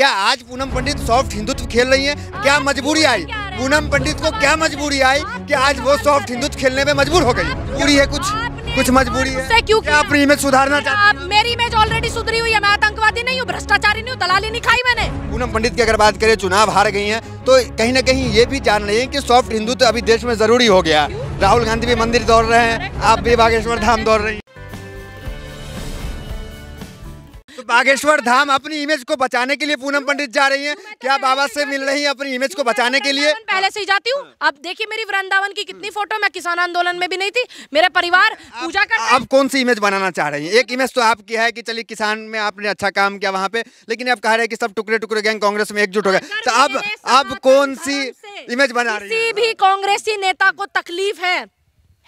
क्या आज पूनम पंडित सॉफ्ट हिंदुत्व खेल रही हैं क्या मजबूरी आई पूनम पंडित को क्या मजबूरी आई कि आज वो सॉफ्ट हिंदुत्व खेलने में मजबूर हो गई पूरी है कुछ कुछ मजबूरी है क्यों क्या अपनी इमेज सुधारना चाहते मेरी इमेज ऑलरेडी सुधरी हुई है मैं आतंकवादी नहीं हूँ भ्रष्टाचारी नहीं हूँ दलाली नहीं खाई मैंने पूनम पंडित की अगर बात करें चुनाव हार गई हैं तो कहीं ना कहीं ये भी जान रही है कि सॉफ्ट हिंदुत्व अभी देश में जरूरी हो गया राहुल गांधी भी मंदिर दौड़ रहे हैं आप भी बागेश्वर धाम दौड़ रही बागेश्वर धाम अपनी इमेज को बचाने के लिए पूनम पंडित जा रही हैं तो तो क्या बाबा से मिल रही हैं अपनी इमेज को तो बचाने के लिए पहले से ही जाती हूँ अब हाँ। देखिए मेरी वृंदावन की कितनी फोटो मैं किसान आंदोलन में भी नहीं थी मेरा परिवार पूजा कर आप कौन सी इमेज बनाना चाह रही है एक इमेज तो आपकी है की चलिए किसान में आपने अच्छा काम किया वहाँ पे लेकिन आप कह रहे हैं की सब टुकड़े टुकड़े गैंग कांग्रेस में एकजुट हो गए तो अब अब कौन सी इमेज बना रही है भी कांग्रेसी नेता को तकलीफ है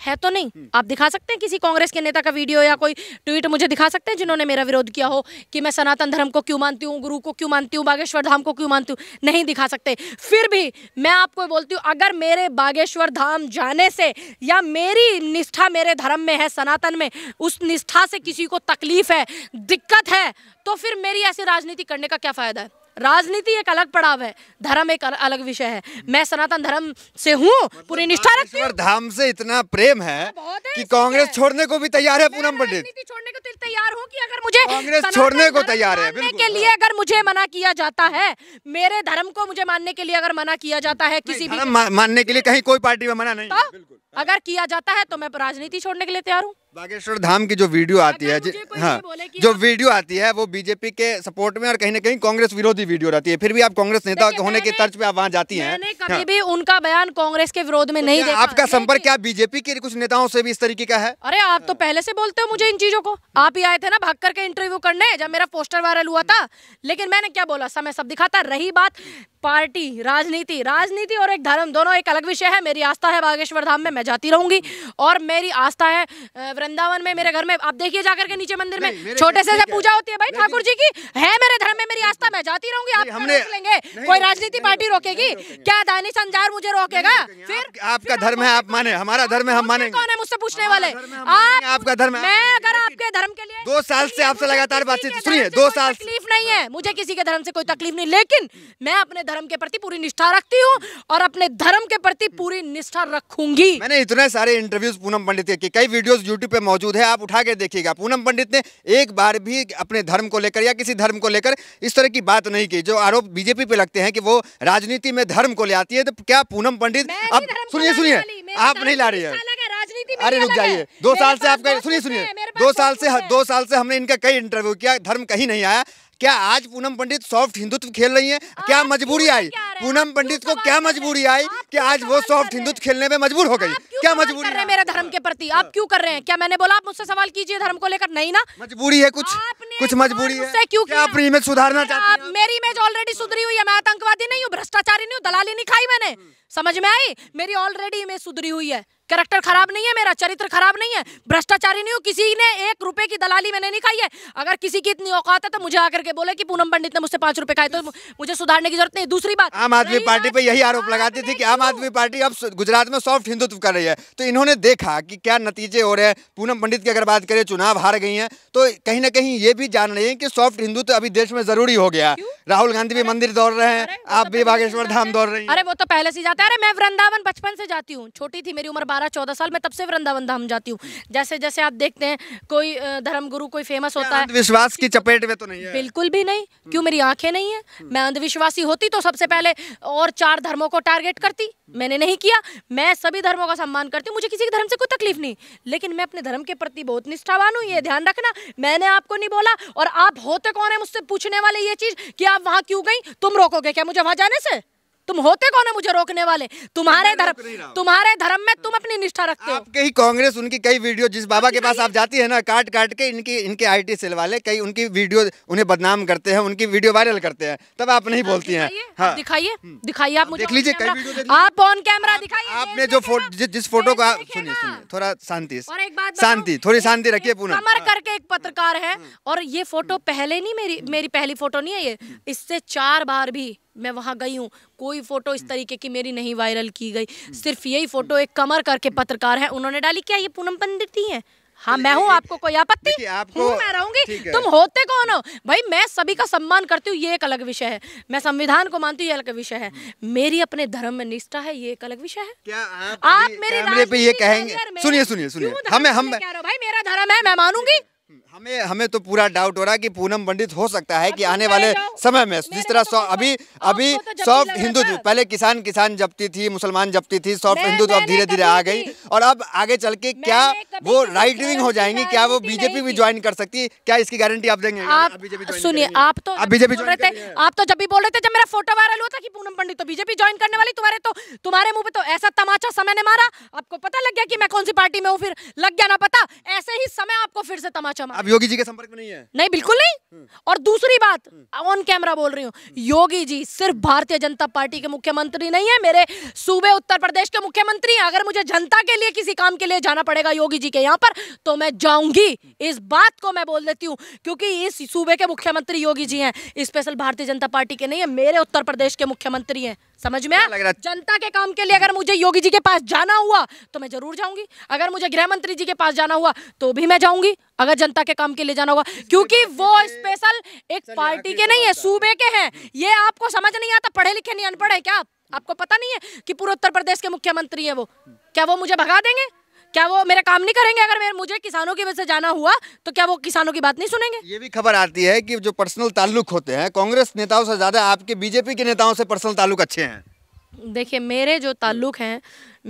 है तो नहीं आप दिखा सकते हैं किसी कांग्रेस के नेता का वीडियो या कोई ट्वीट मुझे दिखा सकते हैं जिन्होंने मेरा विरोध किया हो कि मैं सनातन धर्म को क्यों मानती हूँ गुरु को क्यों मानती हूँ बागेश्वर धाम को क्यों मानती हूँ नहीं दिखा सकते फिर भी मैं आपको बोलती हूँ अगर मेरे बागेश्वर धाम जाने से या मेरी निष्ठा मेरे धर्म में है सनातन में उस निष्ठा से किसी को तकलीफ है दिक्कत है तो फिर मेरी ऐसी राजनीति करने का क्या फ़ायदा है राजनीति एक अलग पड़ाव है धर्म एक अलग विषय है मैं सनातन धर्म से हूँ पूरी निष्ठा रखती हूँ धाम से इतना प्रेम है हाँ, कि कांग्रेस छोड़ने को भी तैयार है पूनम पंडित छोड़ने को तो तैयार हूँ कि अगर मुझे कांग्रेस छोड़ने को तैयार है के लिए अगर मुझे मना किया जाता है मेरे धर्म को मुझे मानने के लिए अगर मना किया जाता है किसी भी मानने के लिए कहीं कोई पार्टी में मना नहीं तो अगर किया जाता है तो मैं राजनीति छोड़ने के लिए तैयार हूँ बागेश्वर धाम की जो वीडियो आती है हाँ जो वीडियो आती है वो बीजेपी के सपोर्ट में और कहीं ना कहीं कांग्रेस विरोधी वीडियो रहती है फिर भी आप कांग्रेस नेता होने के तर्ज पे आप वहाँ जाती हैं कभी हाँ। भी उनका बयान कांग्रेस के विरोध में तो नहीं देखा आपका संपर्क क्या बीजेपी के कुछ नेताओं से भी इस तरीके का है अरे आप तो पहले से बोलते हो मुझे इन चीजों को आप ही आए थे ना भाग करके इंटरव्यू करने जब मेरा पोस्टर वायरल हुआ था लेकिन मैंने क्या बोला समय सब दिखाता रही बात पार्टी राजनीति राजनीति और एक धर्म दोनों एक अलग विषय है मेरी आस्था है बागेश्वर धाम में मैं जाती रहूंगी और मेरी आस्था है वृंदावन में मेरे घर में आप देखिए जाकर के नीचे मंदिर में छोटे से पूजा होती है भाई ठाकुर जी की है मेरे धर्म में मेरी आस्था मैं जाती रहूंगी आप लेंगे कोई राजनीति पार्टी रोकेगी क्या दानी संजार मुझे रोकेगा फिर आपका धर्म है आप माने हमारा धर्म है हम माने कौन है मुझसे पूछने वाले आपका धर्म मैं अगर आपके धर्म के लिए दो साल से आपसे लगातार बातचीत सुनिए दो साल तकलीफ नहीं है मुझे किसी के धर्म से कोई तकलीफ नहीं लेकिन मैं अपने धर्म के प्रति पूरी निष्ठा रखती हूँ और अपने धर्म के प्रति पूरी निष्ठा रखूंगी मैंने इतने सारे इंटरव्यूज पूनम पंडित के कई वीडियो यूट्यूब पे मौजूद है आप उठा के देखिएगा पूनम पंडित ने एक बार भी अपने धर्म को लेकर या किसी धर्म को लेकर इस तरह की बात नहीं की जो आरोप बीजेपी पे लगते हैं कि वो राजनीति में धर्म को ले आती है तो क्या पूनम पंडित अब सुनिए सुनिए आप नहीं ला रही है अरे रुक जाइए दो साल से आपका सुनिए सुनिए दो साल से दो साल से हमने इनका कई इंटरव्यू किया धर्म कहीं नहीं आया क्या आज पूनम पंडित सॉफ्ट हिंदुत्व खेल रही है क्या मजबूरी आई पूनम पंडित को क्या मजबूरी आई कि आज वो सॉफ्ट हिंदुत्व खेलने में मजबूर हो गई क्या मजबूरी हैं मेरे धर्म के प्रति आप क्यों कर रहे हैं क्या मैंने बोला आप मुझसे सवाल कीजिए धर्म को लेकर नहीं ना मजबूरी है कुछ कुछ मजबूरी है क्यों क्या अपनी इमेज सुधारना चाहते हैं मेरी इमेज ऑलरेडी सुधरी हुई है मैं आतंकवादी नहीं हूँ भ्रष्टाचारी नहीं हूँ दलाली नहीं खाई मैंने हम्म। समझ में आई मेरी ऑलरेडी इमेज सुधरी हुई है करेक्टर खराब नहीं है मेरा चरित्र खराब नहीं है भ्रष्टाचारी नहीं हूँ किसी ने एक रुपए की दलाली मैंने नहीं खाई है अगर किसी की इतनी औकात है तो मुझे आकर के बोले कि पूनम पंडित ने मुझसे पांच रुपए खाए तो मुझे सुधारने की जरूरत नहीं दूसरी बात आम आदमी पार्टी पे यही आरोप लगाती थी कि आम आदमी पार्टी अब गुजरात में सॉफ्ट हिंदुत्व कर रही है तो इन्होंने देखा कि क्या नतीजे हो रहे हैं पूनम पंडित की अगर बात करें चुनाव हार गई है तो कहीं ना कहीं ये भी जान रही हैं कि सॉफ्ट हिंदू तो अभी देश में जरूरी हो गया राहुल गांधी भी मंदिर दौड़ रहे हैं तो आप भी बागेश्वर धाम दौड़ रही हैं अरे वो तो पहले से जाते हैं अरे मैं वृंदावन बचपन से जाती हूँ छोटी थी मेरी उम्र बारह चौदह साल मैं तब से वृंदावन धाम जाती हूँ जैसे जैसे आप देखते हैं कोई धर्म गुरु कोई फेमस होता है विश्वास की चपेट में तो नहीं है बिल्कुल भी नहीं क्यों मेरी आंखें नहीं है हम्म। मैं अंधविश्वासी होती तो सबसे पहले और चार धर्मों को टारगेट करती मैंने नहीं किया मैं सभी धर्मों का सम्मान करती हूँ मुझे किसी के धर्म से कोई तकलीफ नहीं लेकिन मैं अपने धर्म के प्रति बहुत निष्ठावान हूँ ये ध्यान रखना मैंने आपको नहीं बोला और आप होते कौन है मुझसे पूछने वाले ये चीज़ कि आप वहाँ क्यों गई तुम रोकोगे क्या मुझे वहाँ जाने से तुम होते कौन है मुझे रोकने वाले तुम्हारे धर्म तुम्हारे धर्म में तुम हाँ। अपनी निष्ठा रखते हो कई कांग्रेस उनकी कई वीडियो जिस बाबा के पास आप जाती है ना काट काट के इनकी इनके आई टी सेल वाले कई उनकी वीडियो उन्हें बदनाम करते हैं उनकी वीडियो वायरल करते हैं तब आप नहीं बोलती है दिखाइए हाँ। दिखाइए हम्म। आप मुझे देख लीजिए आप ऑन कैमरा दिखाइए आपने जो जिस फोटो को सुनिए सुनिए थोड़ा शांति शांति थोड़ी शांति रखिए पूरा अमर हाँ। करके एक पत्रकार है हम्म। और ये फोटो हम्म। पहले नहीं मेरी मेरी पहली फोटो नहीं है ये इससे चार बार भी मैं वहाँ गई हूँ कोई फ़ोटो इस हम्म। तरीके की मेरी नहीं वायरल की गई हम्म। सिर्फ यही फ़ोटो एक कमर करके पत्रकार है उन्होंने डाली क्या ये पूनम पंडित ही है हाँ तो मैं हूँ आपको कोई आपत्ति हूँ मैं रहूंगी तुम होते कौन हो भाई मैं सभी का सम्मान करती हूँ ये एक अलग विषय है मैं संविधान को मानती हूँ ये अलग विषय है हम्म। मेरी अपने धर्म में निष्ठा है ये एक अलग विषय है क्या आप, आप मेरे पे ये कहेंगे सुनिए सुनिए सुनिए हमें हम भाई मेरा धर्म है मैं मानूंगी हमें हमें तो पूरा डाउट हो रहा है कि पूनम पंडित हो सकता है कि आने वाले समय में जिस तरह तो सौ अभी अभी तो सॉफ्ट हिंदू पहले किसान किसान जपती थी मुसलमान जपती थी सॉफ्ट हिंदू तो अब धीरे धीरे आ गई और अब आगे चल के क्या वो राइट विंग हो जाएंगी क्या वो बीजेपी भी ज्वाइन कर सकती है क्या इसकी गारंटी आप देंगे आप सुनिए आप तो बीजेपी आप तो जब भी बोल रहे थे जब मेरा फोटो वायरल हुआ था कि पूनम पंडित तो बीजेपी ज्वाइन करने वाली तुम्हारे तो तुम्हारे मुंह पे तो ऐसा तमाचा समय ने मारा आपको पता लग गया कि मैं कौन सी पार्टी में हूँ फिर लग गया ना पता ऐसे ही समय आपको फिर से तमाचा मारा आप योगी जी के संपर्क में नहीं है नहीं बिल्कुल नहीं हम्म। और दूसरी बात ऑन हम्म। कैमरा बोल रही हूँ योगी जी सिर्फ भारतीय जनता पार्टी के मुख्यमंत्री नहीं है मेरे सूबे उत्तर प्रदेश के मुख्यमंत्री हैं अगर मुझे जनता के लिए किसी काम के लिए जाना पड़ेगा योगी जी के यहाँ पर तो मैं जाऊंगी इस बात को मैं बोल देती हूँ क्योंकि इस सूबे के मुख्यमंत्री योगी जी हैं स्पेशल भारतीय जनता पार्टी के नहीं है मेरे उत्तर प्रदेश के मुख्यमंत्री हैं समझ में लग रहा जनता के काम के लिए अगर मुझे योगी जी के पास जाना हुआ तो मैं जरूर जाऊंगी अगर मुझे गृह मंत्री जी के पास जाना हुआ तो भी मैं जाऊंगी अगर जनता के काम के लिए जाना होगा क्योंकि तो वो स्पेशल एक पार्टी के नहीं है सूबे के हैं ये आपको समझ नहीं आता पढ़े लिखे नहीं अनपढ़ है क्या आपको पता नहीं है कि पूरे उत्तर प्रदेश के मुख्यमंत्री है वो क्या वो मुझे भगा देंगे क्या वो मेरा काम नहीं करेंगे अगर मेरे मुझे किसानों की वजह से जाना हुआ तो क्या वो किसानों की बात नहीं सुनेंगे ये भी खबर आती है कि जो पर्सनल ताल्लुक होते हैं कांग्रेस नेताओं से ज़्यादा आपके बीजेपी के नेताओं से पर्सनल ताल्लुक अच्छे हैं देखिए मेरे जो ताल्लुक हैं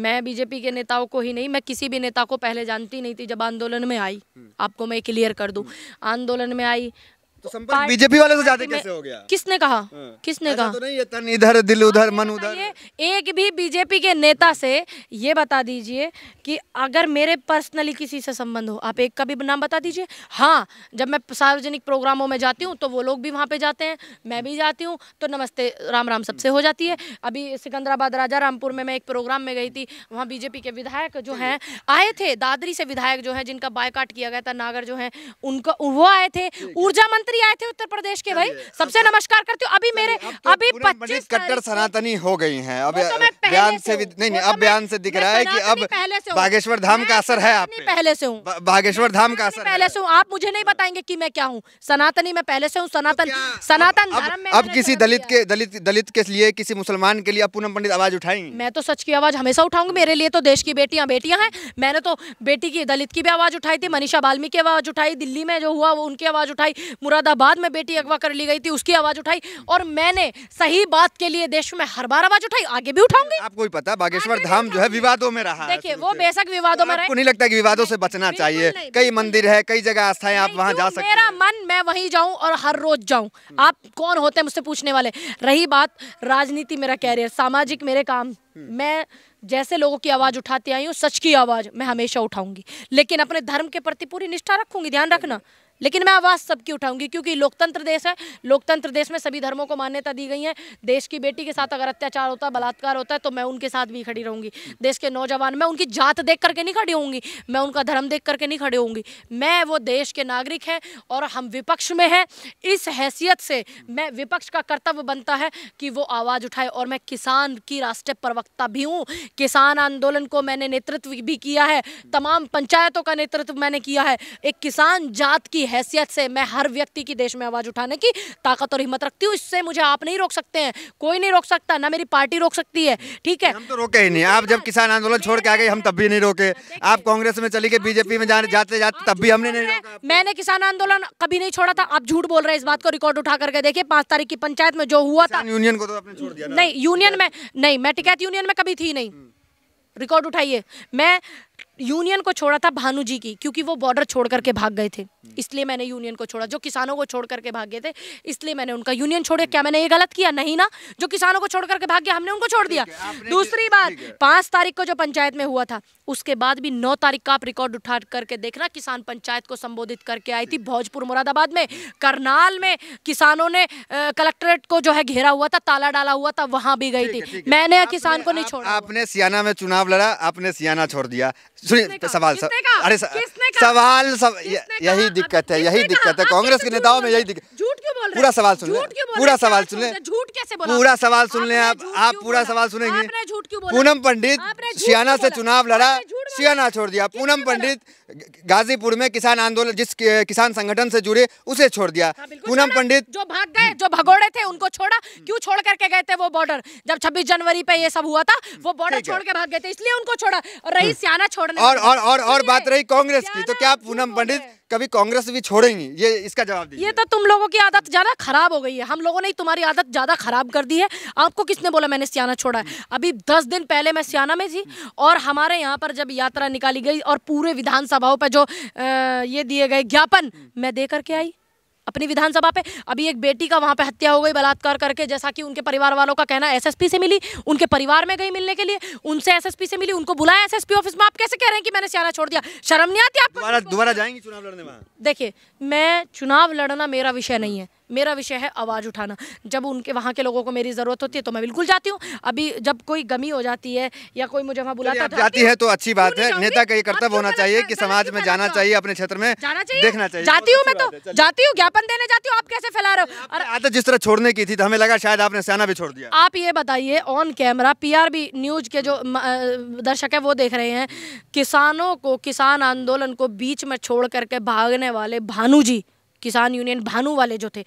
मैं बीजेपी के नेताओं को ही नहीं मैं किसी भी नेता को पहले जानती नहीं थी जब आंदोलन में आई हम्म। आपको मैं क्लियर कर दूं आंदोलन में आई तो, तो संपर्क बीजेपी वाले से ज्यादा कैसे हो गया किसने कहा हाँ। किसने कहा तो नहीं ये तन इधर दिल हाँ, उधर मन उधर एक भी बीजेपी के नेता से ये बता दीजिए कि अगर मेरे पर्सनली किसी से संबंध हो आप एक का भी नाम बता दीजिए हाँ जब मैं सार्वजनिक प्रोग्रामों में जाती हूँ तो वो लोग भी वहाँ पे जाते हैं मैं भी जाती हूँ तो नमस्ते राम राम सबसे हो जाती है अभी सिकंदराबाद राजा रामपुर में मैं एक प्रोग्राम में गई थी वहाँ बीजेपी के विधायक जो हैं आए थे दादरी से विधायक जो हैं जिनका बायकाट किया गया था नागर जो हैं उनका वो आए थे ऊर्जा मंत्री मुख्यमंत्री आए थे उत्तर प्रदेश के भाई सबसे नमस्कार करती हूँ अभी मेरे तो अभी पच्चीस कट्टर सनातनी हो गई है अब तो बयान से नहीं नहीं तो अब बयान से दिख रहा है की अब बागेश्वर धाम का असर है आप पहले से हूँ बागेश्वर धाम का असर पहले से हूँ आप मुझे नहीं बताएंगे की मैं क्या हूँ सनातनी मैं पहले से हूँ सनातन सनातन धर्म अब किसी दलित के दलित दलित के लिए किसी मुसलमान के लिए पूनम पंडित आवाज उठाएंगे मैं तो सच की आवाज हमेशा उठाऊंगी मेरे लिए तो देश की बेटियां बेटियां हैं मैंने तो बेटी की दलित की भी आवाज उठाई थी मनीषा वाल्मीकि की आवाज उठाई दिल्ली में जो हुआ वो उनकी आवाज उठाई मुराद मुरादाबाद में बेटी अगवा कर ली गई थी उसकी आवाज उठाई और मैंने सही बात के लिए देश में हर बार आवाज उठाई आगे भी उठाऊंगी आपको भी पता बागेश्वर धाम जो है विवादों में रहा देखिए वो बेशक विवादों में तो नहीं लगता की विवादों से बचना चाहिए कई मंदिर है कई जगह आस्था आप वहाँ जा सकते मेरा मन मैं वही जाऊँ और हर रोज जाऊँ हम्म। आप कौन होते हैं मुझसे पूछने वाले रही बात राजनीति मेरा कैरियर सामाजिक मेरे काम हम्म। मैं जैसे लोगों की आवाज़ उठाती आई हूँ सच की आवाज़ मैं हमेशा उठाऊंगी लेकिन अपने धर्म के प्रति पूरी निष्ठा रखूंगी ध्यान रखना लेकिन मैं आवाज़ सबकी उठाऊंगी क्योंकि लोकतंत्र देश है लोकतंत्र देश में सभी धर्मों को मान्यता दी गई है देश की बेटी के साथ अगर अत्याचार होता है बलात्कार होता है तो मैं उनके साथ भी खड़ी रहूँगी देश के नौजवान मैं उनकी जात देख करके नहीं खड़ी होंगी मैं उनका धर्म देख करके नहीं खड़ी होंगी मैं वो देश के नागरिक हैं और हम विपक्ष में हैं इस हैसियत से मैं विपक्ष का कर्तव्य बनता है कि वो आवाज़ उठाए और मैं किसान की राष्ट्रीय प्रवक्ता भी हूँ किसान आंदोलन को मैंने नेतृत्व भी किया है तमाम पंचायतों का नेतृत्व मैंने किया है एक किसान जात की हैसियत से मैं हर व्यक्ति की देश में आवाज़ उठाने की ताकत और हिम्मत रखती हूँ इससे मुझे आप नहीं रोक सकते हैं कोई नहीं रोक सकता ना मेरी पार्टी रोक सकती है ठीक है हम तो रोके ही नहीं आप जब किसान आंदोलन छोड़ के आ गए हम तब भी नहीं रोके आप कांग्रेस में चली गए बीजेपी में जाने जाते जाते तब भी हमने नहीं मैंने किसान आंदोलन कभी नहीं छोड़ा था आप झूठ बोल रहे इस बात को रिकॉर्ड उठा करके देखिए पांच तारीख की पंचायत में जो हुआ था यूनियन को तो आपने छोड़ दिया नहीं यूनियन में नहीं मैं टिकैत यूनियन में कभी थी नहीं हम्म। रिकॉर्ड उठाइए मैं यूनियन को छोड़ा था भानु जी की क्योंकि वो बॉर्डर छोड़ करके भाग गए थे इसलिए मैंने यूनियन को छोड़ा जो किसानों को छोड़ करके भाग गए थे इसलिए मैंने उनका यूनियन छोड़ा क्या मैंने ये गलत किया नहीं ना जो किसानों को छोड़ करके भाग गया हमने उनको छोड़ दिया दूसरी बात पांच तारीख को जो पंचायत में हुआ था उसके बाद भी नौ तारीख का आप रिकॉर्ड उठा करके देखना किसान पंचायत को संबोधित करके आई थी भोजपुर मुरादाबाद में करनाल में किसानों ने कलेक्ट्रेट को जो है घेरा हुआ था ताला डाला हुआ था वहां भी गई थी मैंने किसान को नहीं छोड़ा आपने सियाना में चुनाव लड़ा आपने सियाना छोड़ दिया सुनिए सवाल अरे सवाल यही दिक्कत है यही दिक्कत है कांग्रेस के नेताओं में यही दिक्कत झूठ क्यों बोल पूरा सवाल सुन पूरा सवाल सुन लें झूठ कैसे बोल पूरा सवाल सुन लें आप आप पूरा सवाल सुनेंगे पूनम पंडित सियाना से चुनाव लड़ा शिया ना छोड़ दिया पूनम पंडित गाजीपुर में किसान आंदोलन जिस किसान संगठन से जुड़े उसे छोड़ दिया हाँ, पूनम पंडित जो भाग गए जो भगोड़े थे उनको छोड़ा हम्म। क्यों छोड़ करके गए थे वो बॉर्डर जब छब्बीस जनवरी पे ये सब हुआ था हम्म। वो बॉर्डर छोड़ के भाग गए थे इसलिए उनको छोड़ा रही हम्म। सियाना छोड़ना और बात रही कांग्रेस की तो क्या पूनम पंडित कभी कांग्रेस भी छोड़ेंगी ये इसका जवाब दीजिए ये तो तुम लोगों की आदत ज्यादा खराब हो गई है हम लोगों ने तुम्हारी आदत ज्यादा खराब कर दी है आपको किसने बोला मैंने सियाना छोड़ा है अभी दस दिन पहले मैं सियाना में थी और हमारे यहाँ पर जब यात्रा निकाली गई और पूरे विधानसभाओं पर जो ये दिए गए ज्ञापन मैं दे करके आई अपनी विधानसभा पे अभी एक बेटी का वहाँ पे हत्या हो गई बलात्कार करके जैसा कि उनके परिवार वालों का कहना एसएसपी से मिली उनके परिवार में गई मिलने के लिए उनसे एसएसपी से मिली उनको बुलाया एसएसपी ऑफिस में आप कैसे कह रहे हैं कि मैंने सियाना छोड़ दिया शर्म नहीं आती आप दोबारा जाएंगे चुनाव लड़ने में देखिए मैं चुनाव लड़ना मेरा विषय नहीं है मेरा विषय है आवाज़ उठाना जब उनके वहाँ के लोगों को मेरी ज़रूरत होती है तो मैं बिल्कुल जाती हूँ अभी जब कोई गमी हो जाती है या कोई मुझे वहाँ बुलाता तो जाती है तो अच्छी बात है नेता का ये कर्तव्य होना चाहिए कि समाज में जाना चाहिए अपने क्षेत्र में देखना चाहिए जाती हूँ मैं तो जाती हूँ ज्ञापन देने जाती हूँ आप कैसे फैला रहे हो और आदत जिस तरह छोड़ने की थी तो हमें लगा शायद आपने सेना भी छोड़ दिया आप ये बताइए ऑन कैमरा पी न्यूज के जो दर्शक है वो देख रहे हैं किसानों को किसान आंदोलन को बीच में छोड़ करके भागने वाले भानु जी किसान यूनियन भानु वाले जो थे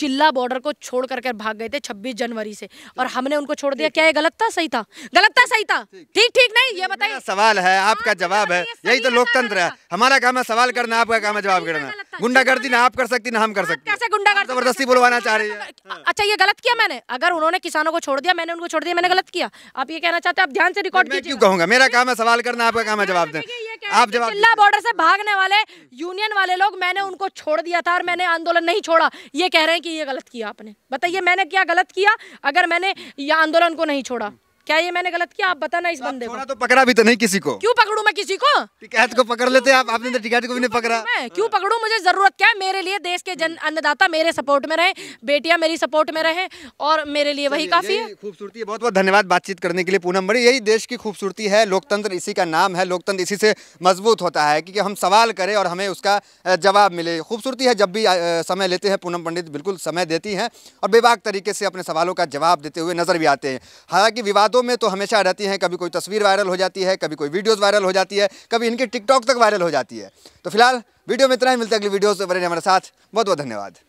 चिल्ला बॉर्डर को छोड़ कर भाग गए थे छब्बीस जनवरी से और हाँ। हमने उनको छोड़ दिया क्या ये गलत था सही था गलत था सही था ठीक ठीक नहीं ये बताइए सवाल है हाँ, आपका जवाब है यही तो लोकतंत्र है हमारा काम है सवाल करना आपका काम है जवाब करना गुंडागर्दी ना आप कर सकती ना हम कर हाँ, सकते कैसे गुंडागर्दी जबरदस्ती बुलवाना चाह रही है अच्छा ये गलत किया मैंने अगर उन्होंने किसानों को छोड़ दिया मैंने उनको छोड़ दिया मैंने गलत किया आप ये कहना चाहते हैं आप ध्यान से रिकॉर्ड क्यों कहूंगा मेरा काम है सवाल करना आपका काम है जवाब देना आप जवाब जिला बॉर्डर से भागने वाले यूनियन वाले लोग मैंने उनको छोड़ दिया था और मैंने आंदोलन नहीं छोड़ा ये कह रहे हैं कि ये गलत किया आपने बताइए मैंने क्या गलत किया अगर मैंने ये आंदोलन को नहीं छोड़ा क्या ये मैंने गलत किया आप बताना इस बंदे को तो पकड़ा भी तो नहीं किसी को क्यों पकड़ू मैं किसी को टिकैत को पकड़ लेते आप आपने तो टिकैत को भी नहीं पकड़ा मैं क्यों पकड़ू मुझे जरूरत क्या है मेरे लिए देश के जन अन्नदाता मेरे सपोर्ट में रहे बेटियां मेरी सपोर्ट में रहे और मेरे लिए वही काफी है खूबसूरती है बहुत बहुत धन्यवाद बातचीत करने के लिए पूनम बड़ी यही देश की खूबसूरती है लोकतंत्र इसी का नाम है लोकतंत्र इसी से मजबूत होता है क्योंकि हम सवाल करें और हमें उसका जवाब मिले खूबसूरती है जब भी समय लेते हैं पूनम पंडित बिल्कुल समय देती हैं और बेबाक तरीके से अपने सवालों का जवाब देते हुए नजर भी आते हैं हालांकि विवादों बातों में तो हमेशा रहती हैं कभी कोई तस्वीर वायरल हो जाती है कभी कोई वीडियोज़ वायरल हो जाती है कभी इनकी टिकटॉक तक वायरल हो जाती है तो फिलहाल वीडियो में इतना ही मिलता है अगली वीडियो बने हमारे साथ बहुत बहुत धन्यवाद